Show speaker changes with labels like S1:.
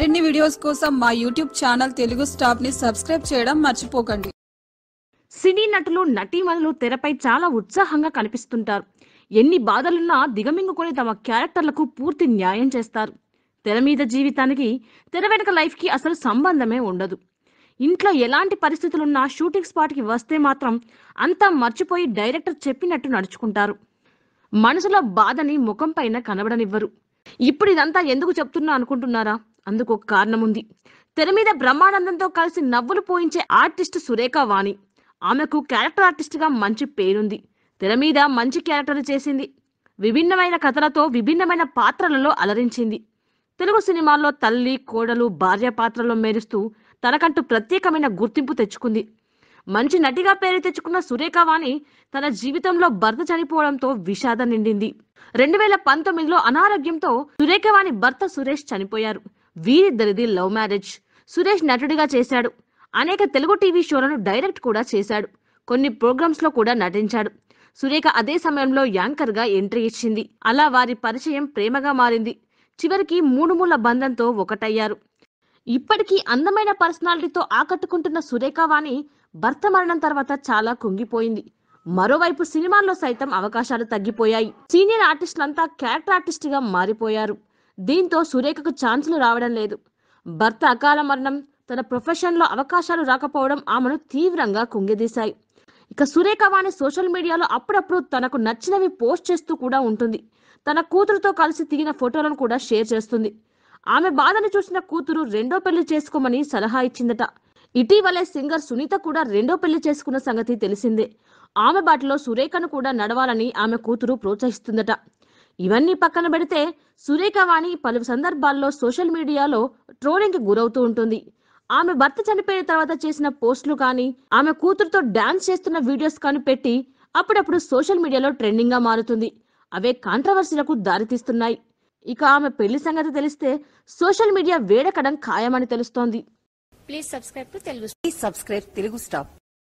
S1: మరిన్ని వీడియోస్ కోసం మా యూట్యూబ్ ఛానల్ తెలుగు స్టాప్ ని సబ్స్క్రైబ్ చేయడం మర్చిపోకండి సినీ నటులు నటీమణులు తెరపై చాలా ఉత్సాహంగా కనిపిస్తుంటారు ఎన్ని బాధలున్నా దిగమింగుకొని తమ క్యారెక్టర్లకు పూర్తి న్యాయం చేస్తారు తెర మీద జీవితానికి తెర వెనక లైఫ్కి అసలు సంబంధమే ఉండదు ఇంట్లో ఎలాంటి పరిస్థితులున్నా షూటింగ్ స్పాట్కి వస్తే మాత్రం అంతా మర్చిపోయి డైరెక్టర్ చెప్పినట్టు నడుచుకుంటారు మనసులో బాధని ముఖం పైన కనబడనివ్వరు ఇప్పుడు ఇదంతా ఎందుకు చెప్తున్నా అనుకుంటున్నారా అందుకు ఒక కారణం ఉంది తెర మీద బ్రహ్మానందంతో కలిసి నవ్వులు పోయించే ఆర్టిస్ట్ సురేఖ వాణి ఆమెకు క్యారెక్టర్ ఆర్టిస్ట్గా మంచి పేరుంది తెర మీద మంచి క్యారెక్టర్లు చేసింది విభిన్నమైన కథలతో విభిన్నమైన పాత్రలలో అలరించింది తెలుగు సినిమాల్లో తల్లి కోడలు భార్య పాత్రలో మేరుస్తూ తనకంటూ ప్రత్యేకమైన గుర్తింపు తెచ్చుకుంది మంచి నటిగా పేరు తెచ్చుకున్న సురేఖ వాణి తన జీవితంలో భర్త చనిపోవడంతో విషాదం నిండింది రెండు వేల పంతొమ్మిదిలో అనారోగ్యంతో సురేఖ వాణి భర్త సురేష్ చనిపోయారు వీరిద్దరిది లవ్ మ్యారేజ్ సురేష్ నటుడిగా చేశాడు అనేక తెలుగు టీవీ షోలను డైరెక్ట్ కూడా చేశాడు కొన్ని ప్రోగ్రామ్స్లో కూడా నటించాడు సురేఖ అదే సమయంలో యాంకర్గా ఎంట్రీ ఇచ్చింది అలా వారి పరిచయం ప్రేమగా మారింది చివరికి మూడు మూల బంధంతో ఒకటయ్యారు ఇప్పటికీ అందమైన పర్సనాలిటీతో ఆకట్టుకుంటున్న సురేఖ వాణి భర్త మరణం తర్వాత చాలా కుంగిపోయింది మరోవైపు సినిమాల్లో సైతం అవకాశాలు తగ్గిపోయాయి సీనియర్ ఆర్టిస్టులంతా క్యారెక్టర్ ఆర్టిస్ట్గా మారిపోయారు దీంతో సురేఖకు ఛాన్సులు రావడం లేదు భర్త అకాల మరణం తన ప్రొఫెషన్లో అవకాశాలు రాకపోవడం ఆమెను తీవ్రంగా కుంగిదీశాయి ఇక సురేఖ వాణి సోషల్ మీడియాలో అప్పుడప్పుడు తనకు నచ్చినవి పోస్ట్ చేస్తూ కూడా ఉంటుంది తన కూతురుతో కలిసి దిగిన ఫోటోలను కూడా షేర్ చేస్తుంది ఆమె బాధను చూసిన కూతురు రెండో పెళ్లి చేసుకోమని సలహా ఇచ్చిందట ఇటీవలే సింగర్ సునీత కూడా రెండో పెళ్లి చేసుకున్న సంగతి తెలిసిందే ఆమె బాటలో సురేఖను కూడా నడవాలని ఆమె కూతురు ప్రోత్సహిస్తుందట ఇవన్నీ పక్కన పెడితే సురేఖ వాణి పలు సందర్భాల్లో సోషల్ మీడియాలో ట్రోలింగ్కి గురవుతూ ఉంటుంది ఆమె భర్త చనిపోయిన తర్వాత చేసిన పోస్టులు కానీ ఆమె కూతురుతో డాన్స్ చేస్తున్న వీడియోస్ కానీ పెట్టి అప్పుడప్పుడు సోషల్ మీడియాలో ట్రెండింగ్గా మారుతుంది అవే కాంట్రవర్సీలకు దారితీస్తున్నాయి ఇక ఆమె పెళ్లి సంగతి తెలిస్తే సోషల్ మీడియా వేడకడం ఖాయమని తెలుస్తోంది please subscribe Telugu please subscribe Telugu stop